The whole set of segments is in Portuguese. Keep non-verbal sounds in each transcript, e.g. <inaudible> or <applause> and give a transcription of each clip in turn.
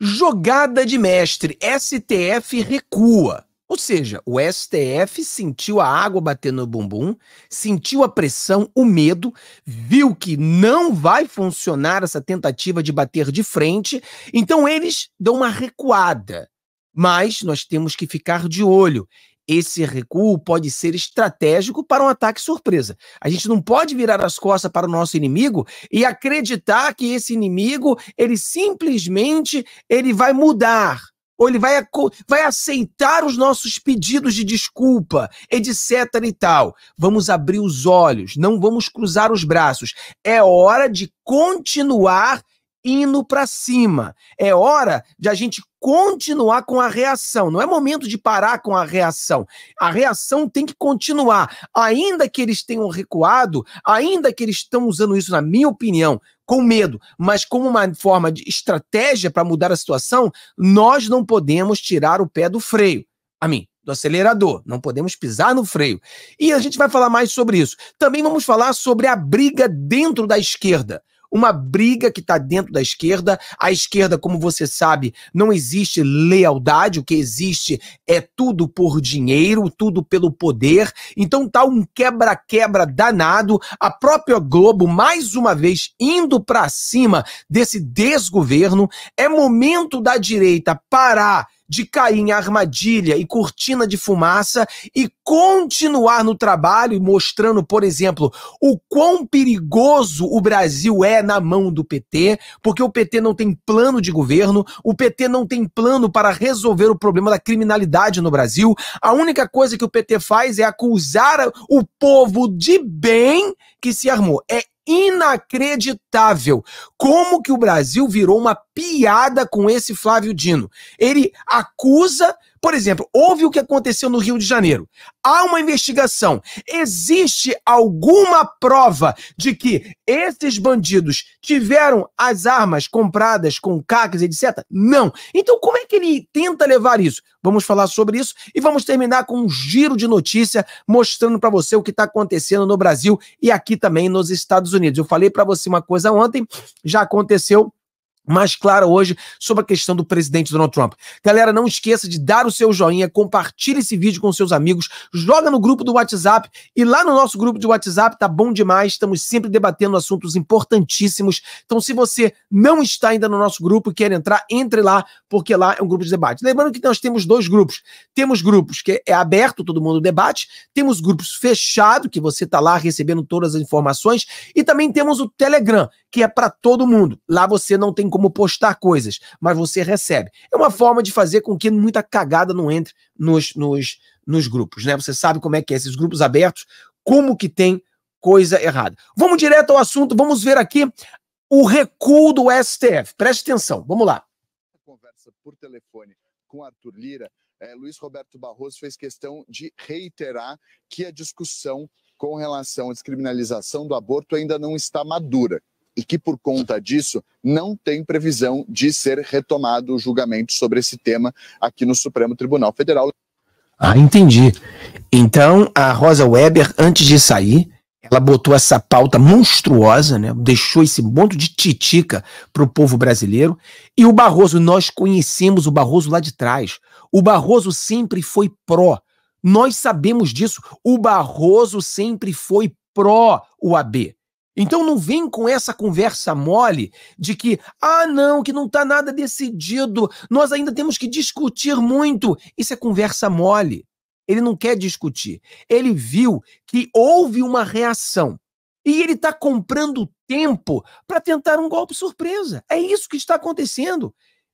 Jogada de mestre, STF recua. Ou seja, o STF sentiu a água bater no bumbum, sentiu a pressão, o medo, viu que não vai funcionar essa tentativa de bater de frente, então eles dão uma recuada. Mas nós temos que ficar de olho esse recuo pode ser estratégico para um ataque surpresa. A gente não pode virar as costas para o nosso inimigo e acreditar que esse inimigo, ele simplesmente, ele vai mudar ou ele vai, vai aceitar os nossos pedidos de desculpa, etc e tal. Vamos abrir os olhos, não vamos cruzar os braços. É hora de continuar indo para cima. É hora de a gente continuar com a reação. Não é momento de parar com a reação. A reação tem que continuar. Ainda que eles tenham recuado, ainda que eles estão usando isso, na minha opinião, com medo, mas como uma forma de estratégia para mudar a situação, nós não podemos tirar o pé do freio. A mim, do acelerador. Não podemos pisar no freio. E a gente vai falar mais sobre isso. Também vamos falar sobre a briga dentro da esquerda uma briga que está dentro da esquerda. A esquerda, como você sabe, não existe lealdade, o que existe é tudo por dinheiro, tudo pelo poder. Então tá um quebra-quebra danado. A própria Globo, mais uma vez, indo para cima desse desgoverno. É momento da direita parar de cair em armadilha e cortina de fumaça e continuar no trabalho, mostrando, por exemplo, o quão perigoso o Brasil é na mão do PT, porque o PT não tem plano de governo, o PT não tem plano para resolver o problema da criminalidade no Brasil. A única coisa que o PT faz é acusar o povo de bem que se armou. É inacreditável. Como que o Brasil virou uma piada com esse Flávio Dino? Ele acusa por exemplo, houve o que aconteceu no Rio de Janeiro. Há uma investigação. Existe alguma prova de que esses bandidos tiveram as armas compradas com cacas, etc? Não. Então, como é que ele tenta levar isso? Vamos falar sobre isso e vamos terminar com um giro de notícia mostrando para você o que está acontecendo no Brasil e aqui também nos Estados Unidos. Eu falei para você uma coisa ontem, já aconteceu mais clara hoje sobre a questão do presidente Donald Trump. Galera, não esqueça de dar o seu joinha, compartilhe esse vídeo com seus amigos, joga no grupo do WhatsApp e lá no nosso grupo de WhatsApp tá bom demais, estamos sempre debatendo assuntos importantíssimos. Então, se você não está ainda no nosso grupo e quer entrar, entre lá, porque lá é um grupo de debate. Lembrando que nós temos dois grupos. Temos grupos que é aberto, todo mundo debate, temos grupos fechado que você tá lá recebendo todas as informações e também temos o Telegram, que é para todo mundo. Lá você não tem como postar coisas, mas você recebe. É uma forma de fazer com que muita cagada não entre nos, nos, nos grupos, né? Você sabe como é que é esses grupos abertos, como que tem coisa errada. Vamos direto ao assunto, vamos ver aqui o recuo do STF. Preste atenção, vamos lá. Conversa por telefone com Arthur Lira, é, Luiz Roberto Barroso fez questão de reiterar que a discussão com relação à descriminalização do aborto ainda não está madura e que, por conta disso, não tem previsão de ser retomado o julgamento sobre esse tema aqui no Supremo Tribunal Federal. Ah, entendi. Então, a Rosa Weber, antes de sair, ela botou essa pauta monstruosa, né? deixou esse monte de titica para o povo brasileiro. E o Barroso, nós conhecemos o Barroso lá de trás. O Barroso sempre foi pró. Nós sabemos disso. O Barroso sempre foi pró o AB. Então não vem com essa conversa mole de que, ah, não, que não está nada decidido, nós ainda temos que discutir muito. Isso é conversa mole. Ele não quer discutir. Ele viu que houve uma reação. E ele está comprando tempo para tentar um golpe surpresa. É isso que está acontecendo.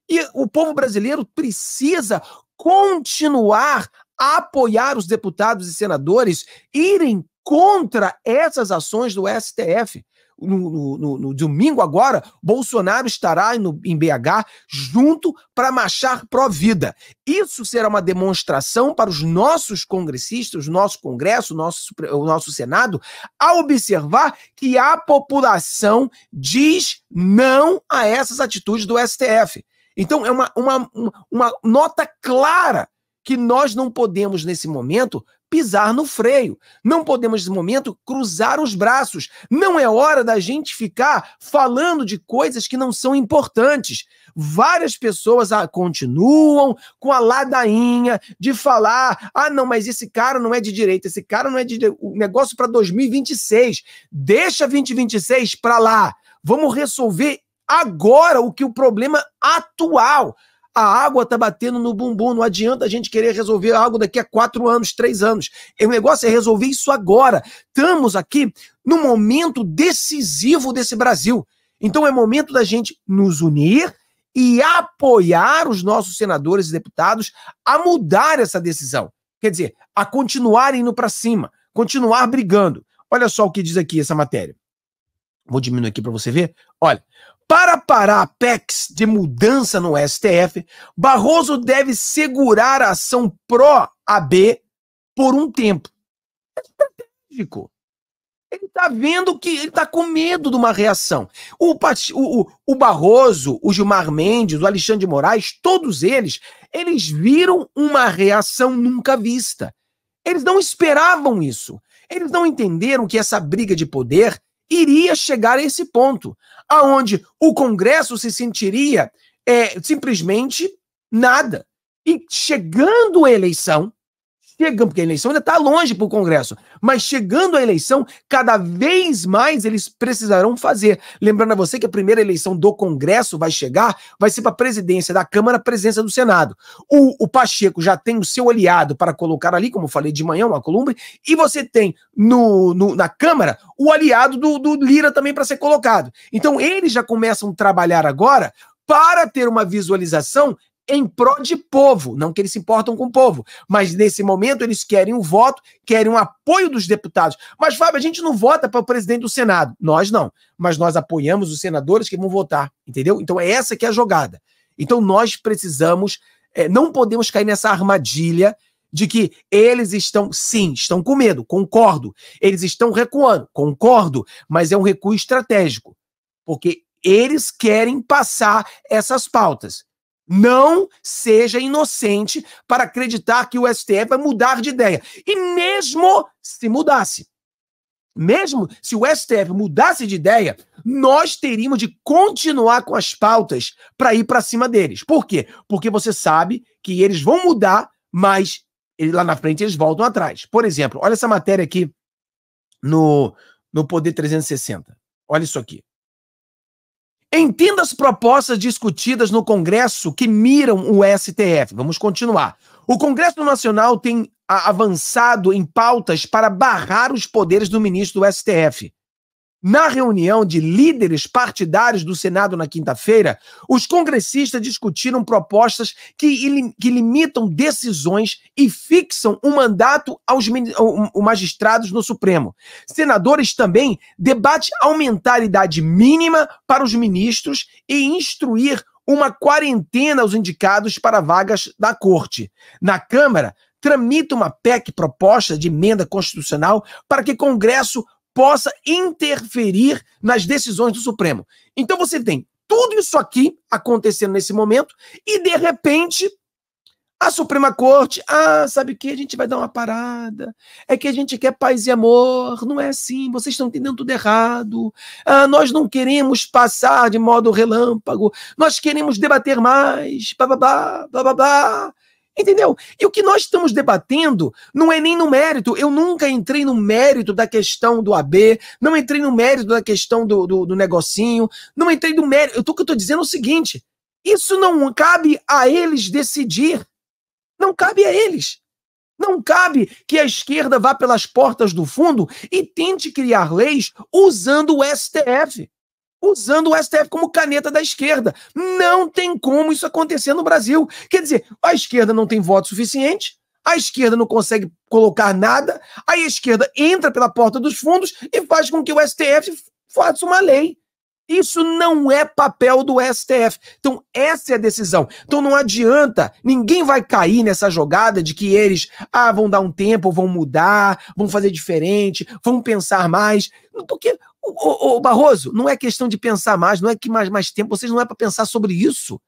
E o povo brasileiro precisa continuar a apoiar os deputados e senadores irem contra essas ações do STF. No, no, no, no domingo agora, Bolsonaro estará em BH junto para marchar pró-vida. Isso será uma demonstração para os nossos congressistas, o nosso Congresso, o nosso, o nosso Senado, a observar que a população diz não a essas atitudes do STF. Então, é uma, uma, uma nota clara que nós não podemos, nesse momento, pisar no freio. Não podemos, nesse momento, cruzar os braços. Não é hora da gente ficar falando de coisas que não são importantes. Várias pessoas ah, continuam com a ladainha de falar: ah, não, mas esse cara não é de direita, esse cara não é de. O negócio para 2026. Deixa 2026 para lá. Vamos resolver agora o que o problema atual. A água tá batendo no bumbum, não adianta a gente querer resolver algo daqui a quatro anos, três anos. O negócio é resolver isso agora. Estamos aqui no momento decisivo desse Brasil. Então é momento da gente nos unir e apoiar os nossos senadores e deputados a mudar essa decisão. Quer dizer, a continuarem indo para cima, continuar brigando. Olha só o que diz aqui essa matéria. Vou diminuir aqui para você ver. Olha, para parar a PECs de mudança no STF, Barroso deve segurar a ação pró-AB por um tempo. É estratégico. Ele está vendo que ele está com medo de uma reação. O, o, o Barroso, o Gilmar Mendes, o Alexandre de Moraes, todos eles, eles viram uma reação nunca vista. Eles não esperavam isso. Eles não entenderam que essa briga de poder iria chegar a esse ponto aonde o Congresso se sentiria é, simplesmente nada. E chegando a eleição, chegam, porque a eleição ainda está longe para o Congresso, mas chegando à eleição, cada vez mais eles precisarão fazer. Lembrando a você que a primeira eleição do Congresso vai chegar, vai ser para a presidência da Câmara, presença do Senado. O, o, Pacheco já tem o seu aliado para colocar ali, como eu falei de manhã, uma columbre, e você tem no, no na Câmara o aliado do, do Lira também para ser colocado. Então eles já começam a trabalhar agora para ter uma visualização em prol de povo, não que eles se importam com o povo, mas nesse momento eles querem o um voto, querem o um apoio dos deputados. Mas, Fábio, a gente não vota para o presidente do Senado. Nós não, mas nós apoiamos os senadores que vão votar, entendeu? Então é essa que é a jogada. Então nós precisamos, é, não podemos cair nessa armadilha de que eles estão, sim, estão com medo, concordo. Eles estão recuando, concordo, mas é um recuo estratégico, porque eles querem passar essas pautas. Não seja inocente para acreditar que o STF vai mudar de ideia. E mesmo se mudasse, mesmo se o STF mudasse de ideia, nós teríamos de continuar com as pautas para ir para cima deles. Por quê? Porque você sabe que eles vão mudar, mas lá na frente eles voltam atrás. Por exemplo, olha essa matéria aqui no, no Poder 360. Olha isso aqui. Entenda as propostas discutidas no Congresso que miram o STF. Vamos continuar. O Congresso Nacional tem avançado em pautas para barrar os poderes do ministro do STF. Na reunião de líderes partidários do Senado na quinta-feira, os congressistas discutiram propostas que, que, limitam decisões e fixam um mandato aos magistrados no Supremo. Senadores também debate aumentar a idade mínima para os ministros e instruir uma quarentena aos indicados para vagas da corte. Na Câmara, tramita uma PEC proposta de emenda constitucional para que Congresso possa interferir nas decisões do Supremo. Então você tem tudo isso aqui acontecendo nesse momento e de repente a Suprema Corte, ah, sabe o que? A gente vai dar uma parada. É que a gente quer paz e amor. Não é assim. Vocês estão entendendo tudo errado. Ah, nós não queremos passar de modo relâmpago. Nós queremos debater mais. Bababá, bababá. Entendeu? E o que nós estamos debatendo não é nem no mérito. Eu nunca entrei no mérito da questão do AB, não entrei no mérito da questão do, do, do negocinho, não entrei no mérito. Eu tô, o que eu estou dizendo é o seguinte: isso não cabe a eles decidir. Não cabe a eles. Não cabe que a esquerda vá pelas portas do fundo e tente criar leis usando o STF usando o STF como caneta da esquerda. Não tem como isso acontecer no Brasil. Quer dizer, a esquerda não tem voto suficiente, a esquerda não consegue colocar nada, a esquerda entra pela porta dos fundos e faz com que o STF faça uma lei. Isso não é papel do STF. Então, essa é a decisão. Então, não adianta, ninguém vai cair nessa jogada de que eles ah, vão dar um tempo, vão mudar, vão fazer diferente, vão pensar mais. Porque o, o, o, Barroso, não é questão de pensar mais, não é que mais, mais tempo, vocês não é para pensar sobre isso.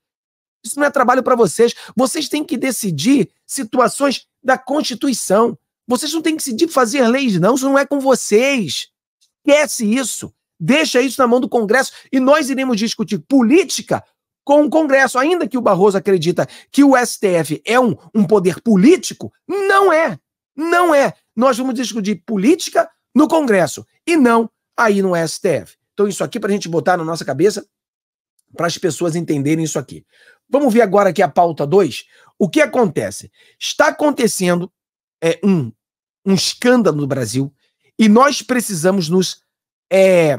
Isso não é trabalho para vocês. Vocês têm que decidir situações da Constituição. Vocês não têm que decidir fazer leis, não. Isso não é com vocês. Esquece isso. Deixa isso na mão do Congresso e nós iremos discutir política com o Congresso. Ainda que o Barroso acredita que o STF é um, um poder político, não é. Não é. Nós vamos discutir política no Congresso e não aí no STF. Então, isso aqui para a gente botar na nossa cabeça, para as pessoas entenderem isso aqui. Vamos ver agora aqui a pauta 2. O que acontece? Está acontecendo é, um, um escândalo no Brasil e nós precisamos nos é,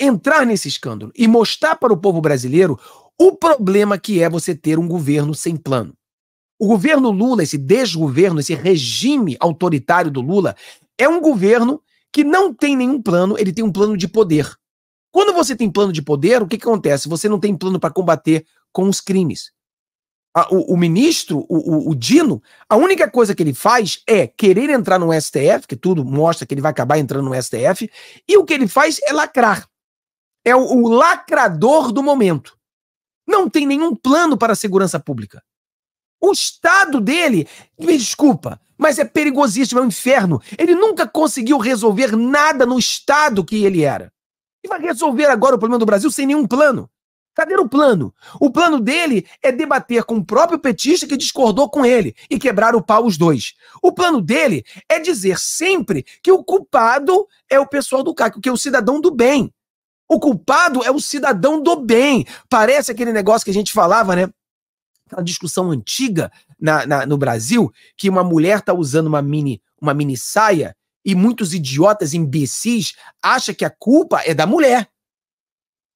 entrar nesse escândalo e mostrar para o povo brasileiro o problema que é você ter um governo sem plano. O governo Lula, esse desgoverno, esse regime autoritário do Lula, é um governo que não tem nenhum plano, ele tem um plano de poder. Quando você tem plano de poder, o que, que acontece? Você não tem plano para combater com os crimes. A, o, o, ministro, o, o, o, Dino, a única coisa que ele faz é querer entrar no STF, que tudo mostra que ele vai acabar entrando no STF, e o que ele faz é lacrar. É o, o lacrador do momento. Não tem nenhum plano para a segurança pública. O Estado dele, me desculpa, mas é perigosíssimo, é um inferno. Ele nunca conseguiu resolver nada no estado que ele era. E vai resolver agora o problema do Brasil sem nenhum plano. Cadê o plano? O plano dele é debater com o próprio petista que discordou com ele e quebrar o pau os dois. O plano dele é dizer sempre que o culpado é o pessoal do CAC, que é o cidadão do bem. O culpado é o cidadão do bem. Parece aquele negócio que a gente falava, né? Aquela discussão antiga na, na, no Brasil que uma mulher tá usando uma mini, uma mini saia e muitos idiotas imbecis acham que a culpa é da mulher.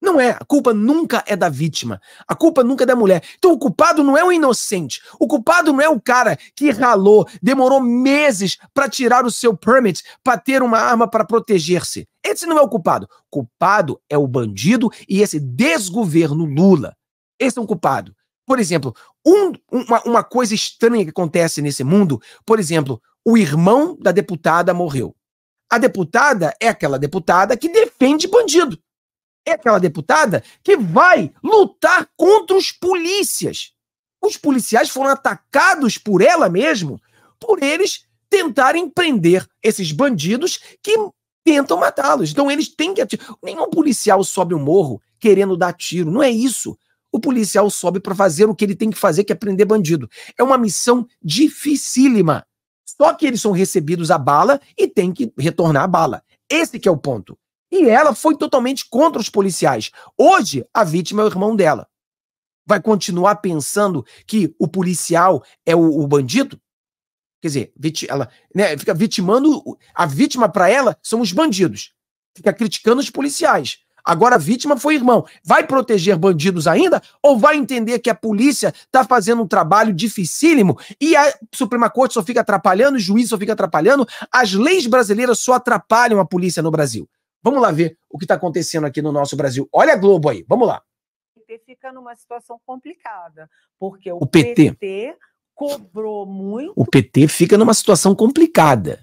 Não é. A culpa nunca é da vítima. A culpa nunca é da mulher. Então o culpado não é o inocente. O culpado não é o cara que ralou, demorou meses para tirar o seu permit, para ter uma arma para proteger-se. Esse não é o culpado. O culpado é o bandido e esse desgoverno Lula. Esse é o culpado. Por exemplo, um, uma, uma coisa estranha que acontece nesse mundo, por exemplo, o irmão da deputada morreu. A deputada é aquela deputada que defende bandido. É aquela deputada que vai lutar contra os polícias. Os policiais foram atacados por ela mesmo, por eles tentarem prender esses bandidos que tentam matá-los. Então eles têm que atirar. Nenhum policial sobe um morro querendo dar tiro. Não é isso. O policial sobe para fazer o que ele tem que fazer, que é prender bandido. É uma missão dificílima. Só que eles são recebidos a bala e tem que retornar a bala. Esse que é o ponto. E ela foi totalmente contra os policiais. Hoje, a vítima é o irmão dela. Vai continuar pensando que o policial é o, o bandido? Quer dizer, ela né, fica vitimando. A vítima para ela são os bandidos. Fica criticando os policiais. Agora a vítima foi irmão. Vai proteger bandidos ainda? Ou vai entender que a polícia está fazendo um trabalho dificílimo e a Suprema Corte só fica atrapalhando, o juiz só fica atrapalhando, as leis brasileiras só atrapalham a polícia no Brasil? Vamos lá ver o que está acontecendo aqui no nosso Brasil. Olha a Globo aí, vamos lá. O PT fica numa situação complicada, porque o, o PT, PT cobrou muito. O PT fica numa situação complicada.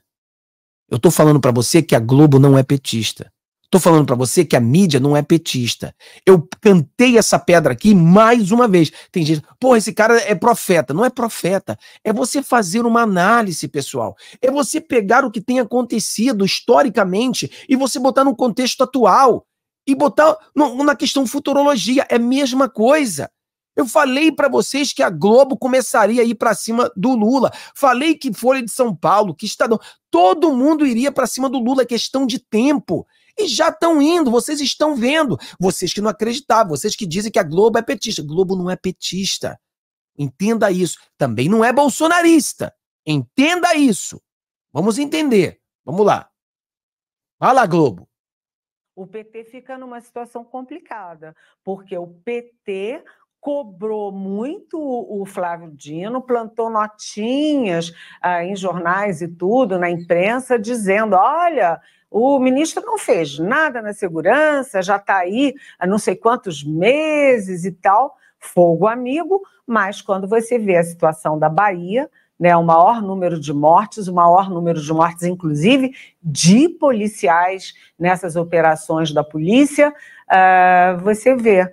Eu estou falando para você que a Globo não é petista. Tô falando para você que a mídia não é petista. Eu cantei essa pedra aqui mais uma vez. Tem gente, porra, esse cara é profeta. Não é profeta. É você fazer uma análise, pessoal. É você pegar o que tem acontecido historicamente e você botar no contexto atual e botar no, na questão futurologia. É a mesma coisa. Eu falei para vocês que a Globo começaria a ir para cima do Lula. Falei que Folha de São Paulo, que Estadão, todo mundo iria para cima do Lula. É questão de tempo. E já estão indo, vocês estão vendo. Vocês que não acreditavam, vocês que dizem que a Globo é petista. Globo não é petista. Entenda isso. Também não é bolsonarista. Entenda isso. Vamos entender. Vamos lá. Fala, Globo. O PT fica numa situação complicada, porque o PT cobrou muito o Flávio Dino, plantou notinhas ah, em jornais e tudo, na imprensa, dizendo: olha, o ministro não fez nada na segurança, já está aí há não sei quantos meses e tal, fogo amigo, mas quando você vê a situação da Bahia, né, o maior número de mortes, o maior número de mortes, inclusive, de policiais nessas operações da polícia, uh, você vê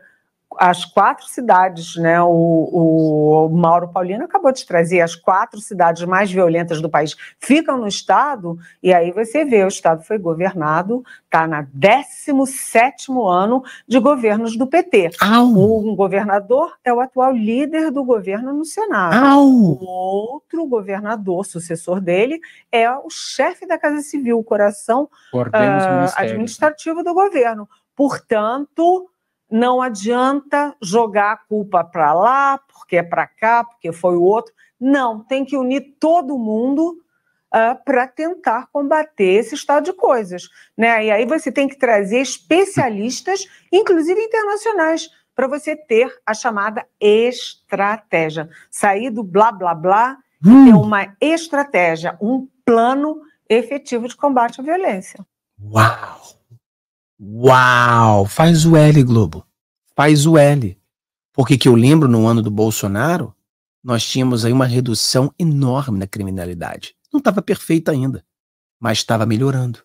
as quatro cidades, né? O, o, Mauro Paulino acabou de trazer as quatro cidades mais violentas do país ficam no estado e aí você vê o estado foi governado, está na 17 ano de governos do PT. Au. Um governador é o atual líder do governo no Senado. Au. O outro governador, sucessor dele, é o chefe da Casa Civil, o coração uh, administrativo do governo. Portanto, não adianta jogar a culpa para lá, porque é para cá, porque foi o outro. Não, tem que unir todo mundo uh, ah, para tentar combater esse estado de coisas. Né? E aí você tem que trazer especialistas, inclusive internacionais, para você ter a chamada estratégia. Sair do blá blá blá hum. uma estratégia, um plano efetivo de combate à violência. Uau! Uau! Faz o L, Globo. Faz o L. Porque que eu lembro no ano do Bolsonaro, nós tínhamos aí uma redução enorme na criminalidade. Não estava perfeita ainda, mas estava melhorando.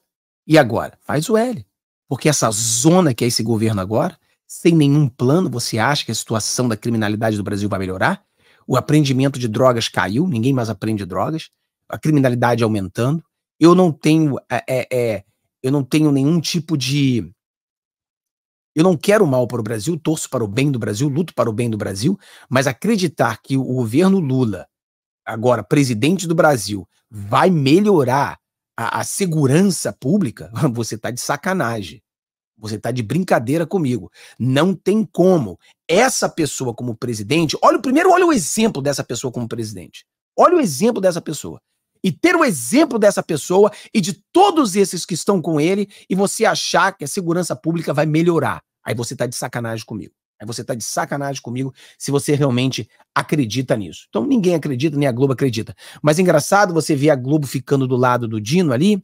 E agora? Faz o L. Porque essa zona que é esse governo agora, sem nenhum plano, você acha que a situação da criminalidade do Brasil vai melhorar? O aprendimento de drogas caiu, ninguém mais aprende drogas, a criminalidade aumentando. Eu não tenho é, é, é eu não tenho nenhum tipo de. Eu não quero mal para o Brasil, torço para o bem do Brasil, luto para o bem do Brasil, mas acreditar que o governo Lula, agora presidente do Brasil, vai melhorar a, a segurança pública, <laughs> você está de sacanagem. Você está de brincadeira comigo. Não tem como. Essa pessoa como presidente, olha primeiro, olha o exemplo dessa pessoa como presidente. Olha o exemplo dessa pessoa e ter o exemplo dessa pessoa e de todos esses que estão com ele e você achar que a segurança pública vai melhorar. Aí você tá de sacanagem comigo. Aí você tá de sacanagem comigo se você realmente acredita nisso. Então ninguém acredita, nem a Globo acredita. Mas é engraçado você ver a Globo ficando do lado do Dino ali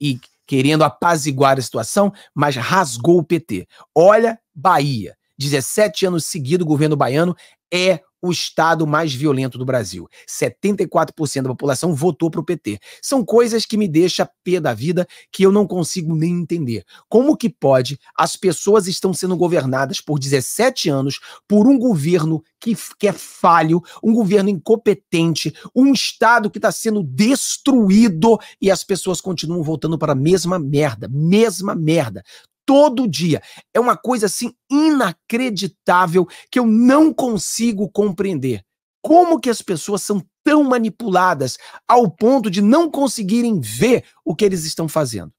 e querendo apaziguar a situação, mas rasgou o PT. Olha, Bahia. 17 anos seguido, o governo baiano é o estado mais violento do Brasil. 74% da população votou para o PT. São coisas que me deixam pé da vida que eu não consigo nem entender. Como que pode? As pessoas estão sendo governadas por 17 anos por um governo que, que é falho, um governo incompetente, um estado que está sendo destruído e as pessoas continuam voltando para a mesma merda, mesma merda todo dia. É uma coisa assim inacreditável que eu não consigo compreender. Como que as pessoas são tão manipuladas ao ponto de não conseguirem ver o que eles estão fazendo?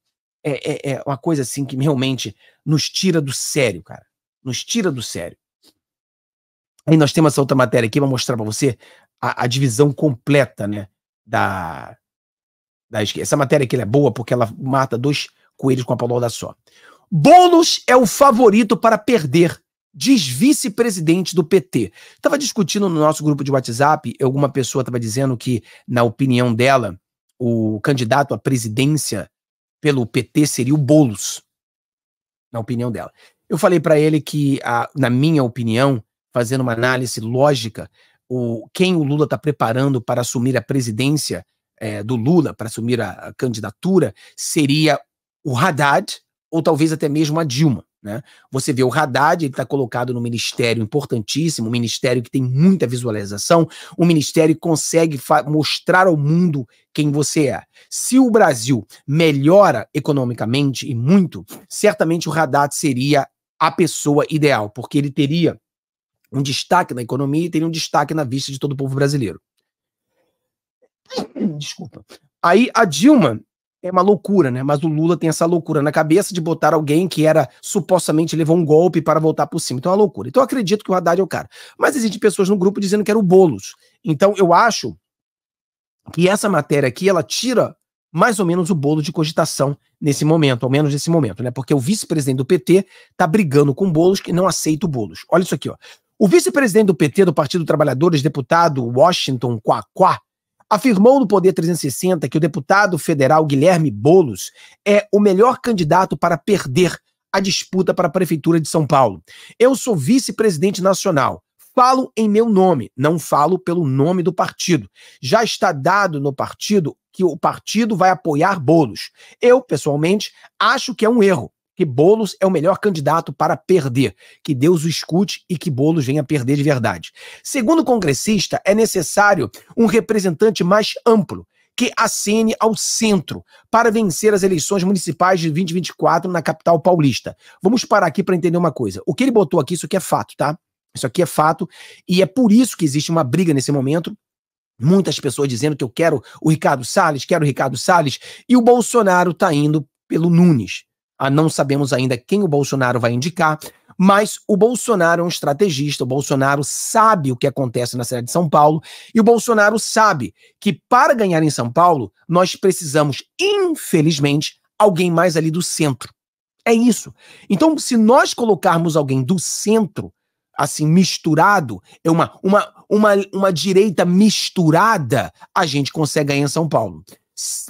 É, é, é uma coisa assim que realmente nos tira do sério, cara. Nos tira do sério. Aí nós temos essa outra matéria aqui, vou mostrar para você a, a, divisão completa, né? Da, da Essa matéria aqui é boa porque ela mata dois coelhos com a palavra só. Boulos é o favorito para perder, diz vice-presidente do PT. Estava discutindo no nosso grupo de WhatsApp, alguma pessoa estava dizendo que, na opinião dela, o candidato à presidência pelo PT seria o Boulos. Na opinião dela. Eu falei para ele que, a, na minha opinião, fazendo uma análise lógica, o, quem o Lula está preparando para assumir a presidência é, do Lula, para assumir a, a candidatura, seria o Haddad, ou talvez até mesmo a Dilma. Né? Você vê o Haddad, ele está colocado no ministério importantíssimo, um ministério que tem muita visualização, um ministério que consegue mostrar ao mundo quem você é. Se o Brasil melhora economicamente e muito, certamente o Haddad seria a pessoa ideal, porque ele teria um destaque na economia e teria um destaque na vista de todo o povo brasileiro. Desculpa. Aí a Dilma, é uma loucura, né? Mas o Lula tem essa loucura na cabeça de botar alguém que era supostamente levou um golpe para voltar por cima. Então é uma loucura. Então eu acredito que o Haddad é o cara. Mas existem pessoas no grupo dizendo que era o Boulos. Então eu acho que essa matéria aqui, ela tira mais ou menos o bolo de cogitação nesse momento, ao menos nesse momento, né? Porque o vice-presidente do PT tá brigando com Boulos que não aceita o Boulos. Olha isso aqui, ó. O vice-presidente do PT do Partido Trabalhadores, deputado Washington Quaquá, afirmou no Poder 360 que o deputado federal Guilherme Bolos é o melhor candidato para perder a disputa para a prefeitura de São Paulo. Eu sou vice-presidente nacional. Falo em meu nome, não falo pelo nome do partido. Já está dado no partido que o partido vai apoiar Bolos. Eu, pessoalmente, acho que é um erro que Boulos é o melhor candidato para perder. Que Deus o escute e que Boulos venha perder de verdade. Segundo o congressista, é necessário um representante mais amplo que acene ao centro para vencer as eleições municipais de 2024 na capital paulista. Vamos parar aqui para entender uma coisa. O que ele botou aqui, isso aqui é fato, tá? Isso aqui é fato e é por isso que existe uma briga nesse momento. Muitas pessoas dizendo que eu quero o Ricardo Salles, quero o Ricardo Salles, e o Bolsonaro tá indo pelo Nunes não sabemos ainda quem o Bolsonaro vai indicar, mas o Bolsonaro é um estrategista, o Bolsonaro sabe o que acontece na cidade de São Paulo e o Bolsonaro sabe que para ganhar em São Paulo nós precisamos, infelizmente, alguém mais ali do centro. É isso. Então, se nós colocarmos alguém do centro, assim, misturado, é uma, uma, uma, uma direita misturada, a gente consegue ganhar em São Paulo.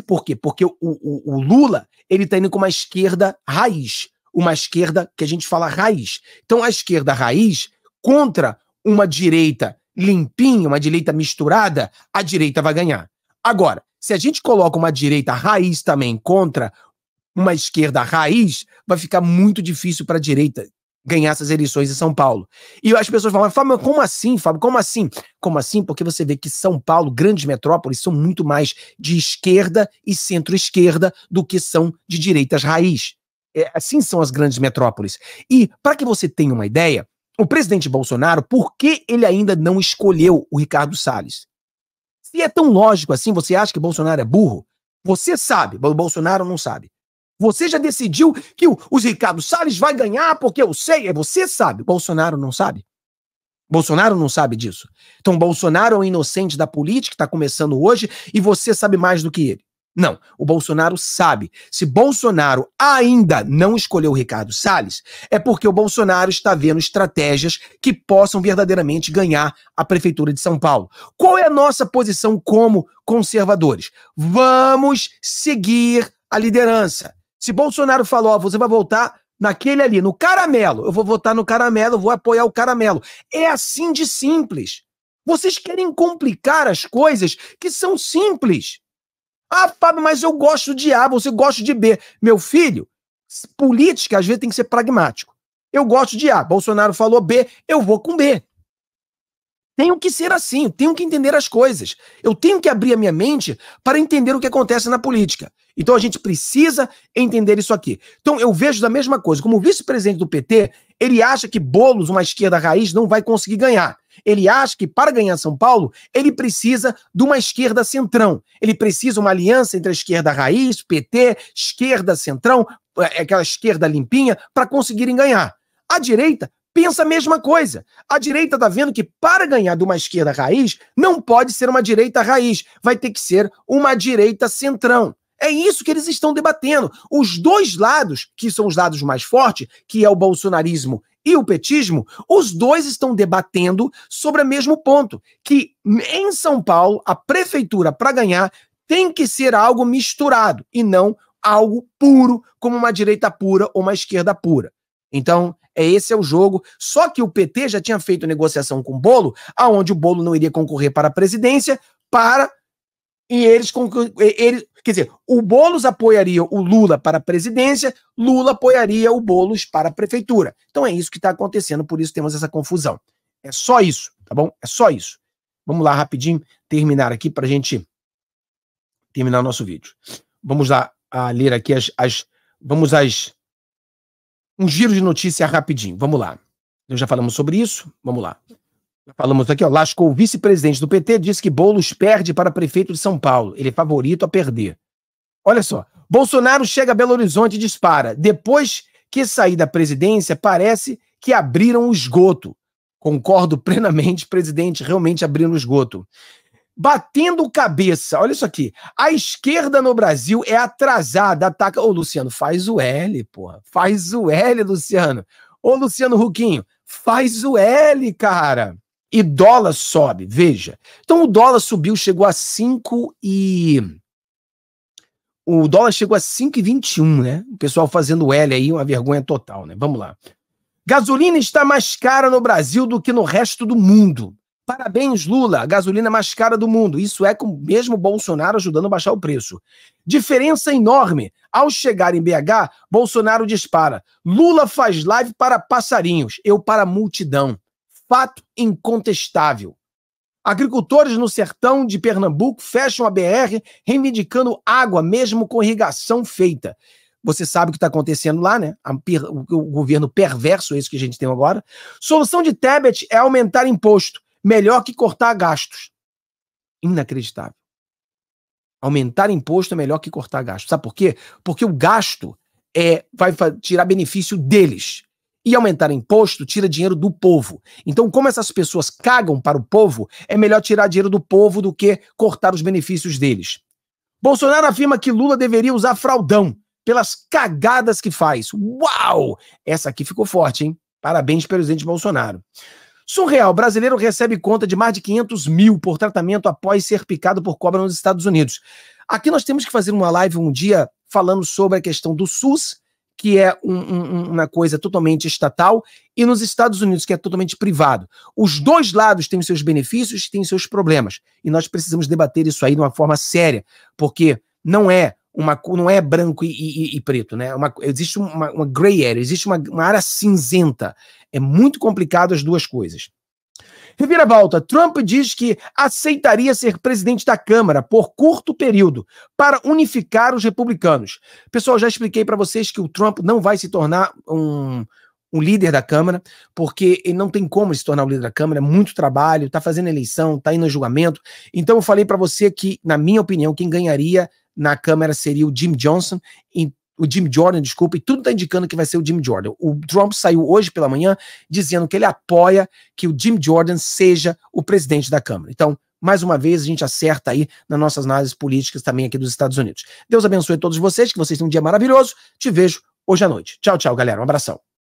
Por quê? Porque o, o, o Lula ele está indo com uma esquerda raiz, uma esquerda que a gente fala raiz. Então, a esquerda raiz contra uma direita limpinha, uma direita misturada, a direita vai ganhar. Agora, se a gente coloca uma direita raiz também contra uma esquerda raiz, vai ficar muito difícil para a direita ganhar essas eleições em São Paulo. E as pessoas falam, Fábio, como assim, Fábio? Como assim? Como assim? Porque você vê que São Paulo, grandes metrópoles, são muito mais de esquerda e centro-esquerda do que são de direitas raiz. É, assim são as grandes metrópoles. E, para que você tenha uma ideia, o presidente Bolsonaro, por que ele ainda não escolheu o Ricardo Salles? Se é tão lógico assim, você acha que Bolsonaro é burro? Você sabe, Bolsonaro não sabe. Você já decidiu que o, Ricardo Salles vai ganhar porque eu sei, é você sabe. Bolsonaro não sabe. Bolsonaro não sabe disso. Então, Bolsonaro é um inocente da política, que está começando hoje, e você sabe mais do que ele. Não, o Bolsonaro sabe. Se Bolsonaro ainda não escolheu o Ricardo Salles, é porque o Bolsonaro está vendo estratégias que possam verdadeiramente ganhar a Prefeitura de São Paulo. Qual é a nossa posição como conservadores? Vamos seguir a liderança. Se Bolsonaro falou, ó, você vai votar naquele ali, no caramelo, eu vou votar no caramelo, eu vou apoiar o caramelo. É assim de simples. Vocês querem complicar as coisas que são simples. Ah, Fábio, mas eu gosto de A, você gosta de B. Meu filho, política às vezes tem que ser pragmático. Eu gosto de A, Bolsonaro falou B, eu vou com B tenho que ser assim, tenho que entender as coisas. Eu tenho que abrir a minha mente para entender o que acontece na política. Então a gente precisa entender isso aqui. Então eu vejo da mesma coisa, como vice-presidente do PT, ele acha que Bolos, uma esquerda raiz, não vai conseguir ganhar. Ele acha que para ganhar São Paulo, ele precisa de uma esquerda centrão. Ele precisa uma aliança entre a esquerda raiz, PT, esquerda centrão, é, aquela esquerda limpinha, para conseguirem ganhar. A direita pensa a mesma coisa. A direita está vendo que para ganhar de uma esquerda raiz, não pode ser uma direita raiz, vai ter que ser uma direita centrão. É isso que eles estão debatendo. Os dois lados, que são os lados mais fortes, que é o bolsonarismo e o petismo, os dois estão debatendo sobre o mesmo ponto, que em São Paulo, a prefeitura para ganhar tem que ser algo misturado e não algo puro, como uma direita pura ou uma esquerda pura. Então, é esse é o jogo. Só que o PT já tinha feito negociação com o Bolo, aonde o Bolo não iria concorrer para a presidência, para e eles, eles quer dizer, o Bolos apoiaria o Lula para a presidência, Lula apoiaria o Bolos para a prefeitura. Então é isso que está acontecendo, por isso temos essa confusão. É só isso, tá bom? É só isso. Vamos lá rapidinho terminar aqui para a gente terminar o nosso vídeo. Vamos lá a ler aqui as, as vamos às um giro de notícia rapidinho, vamos lá. Nós já falamos sobre isso, vamos lá. Falamos aqui, ó, Lascou, o vice-presidente do PT, disse que Boulos perde para prefeito de São Paulo. Ele é favorito a perder. Olha só, Bolsonaro chega a Belo Horizonte e dispara. Depois que sair da presidência, parece que abriram o esgoto. Concordo plenamente, presidente, realmente abriram o esgoto batendo cabeça. Olha isso aqui. A esquerda no Brasil é atrasada, ataca. Ô, Luciano, faz o L, porra. Faz o L, Luciano. Ô, Luciano Ruquinho, faz o L, cara. E dólar sobe, veja. Então o dólar subiu, chegou a 5 e. O dólar chegou a 5,21, né? O pessoal fazendo L aí, uma vergonha total, né? Vamos lá. Gasolina está mais cara no Brasil do que no resto do mundo. Parabéns, Lula, gasolina mais cara do mundo. Isso é com o mesmo Bolsonaro ajudando a baixar o preço. Diferença enorme. Ao chegar em BH, Bolsonaro dispara. Lula faz live para passarinhos, eu para multidão. Fato incontestável. Agricultores no sertão de Pernambuco fecham a BR reivindicando água, mesmo com irrigação feita. Você sabe o que está acontecendo lá, né? O governo perverso, esse é que a gente tem agora. Solução de Tebet é aumentar imposto melhor que cortar gastos. Inacreditável. Aumentar imposto é melhor que cortar gastos. Sabe por quê? Porque o gasto é, vai tirar benefício deles. E aumentar imposto tira dinheiro do povo. Então, como essas pessoas cagam para o povo, é melhor tirar dinheiro do povo do que cortar os benefícios deles. Bolsonaro afirma que Lula deveria usar fraldão pelas cagadas que faz. Uau! Essa aqui ficou forte, hein? Parabéns, presidente Bolsonaro. Surreal, brasileiro recebe conta de mais de 500 mil por tratamento após ser picado por cobra nos Estados Unidos. Aqui nós temos que fazer uma live um dia falando sobre a questão do SUS, que é um, um, uma coisa totalmente estatal, e nos Estados Unidos, que é totalmente privado. Os dois lados têm seus benefícios, e têm seus problemas, e nós precisamos debater isso aí de uma forma séria, porque não é uma não é branco e, e, e preto, né? Uma, existe uma, uma gray area, existe uma, uma área cinzenta. É muito complicado as duas coisas. Reviravolta, Trump diz que aceitaria ser presidente da Câmara por curto período para unificar os republicanos. Pessoal, já expliquei para vocês que o Trump não vai se tornar um, um líder da Câmara, porque ele não tem como se tornar o líder da Câmara, é muito trabalho, está fazendo eleição, está indo a julgamento. Então eu falei para você que, na minha opinião, quem ganharia na câmera seria o Jim Johnson, e, o Jim Jordan, desculpa, e tudo está indicando que vai ser o Jim Jordan. O Trump saiu hoje pela manhã dizendo que ele apoia que o Jim Jordan seja o presidente da Câmara. Então, mais uma vez, a gente acerta aí nas nossas análises políticas também aqui dos Estados Unidos. Deus abençoe todos vocês, que vocês tenham um dia maravilhoso. Te vejo hoje à noite. Tchau, tchau, galera. Um abração.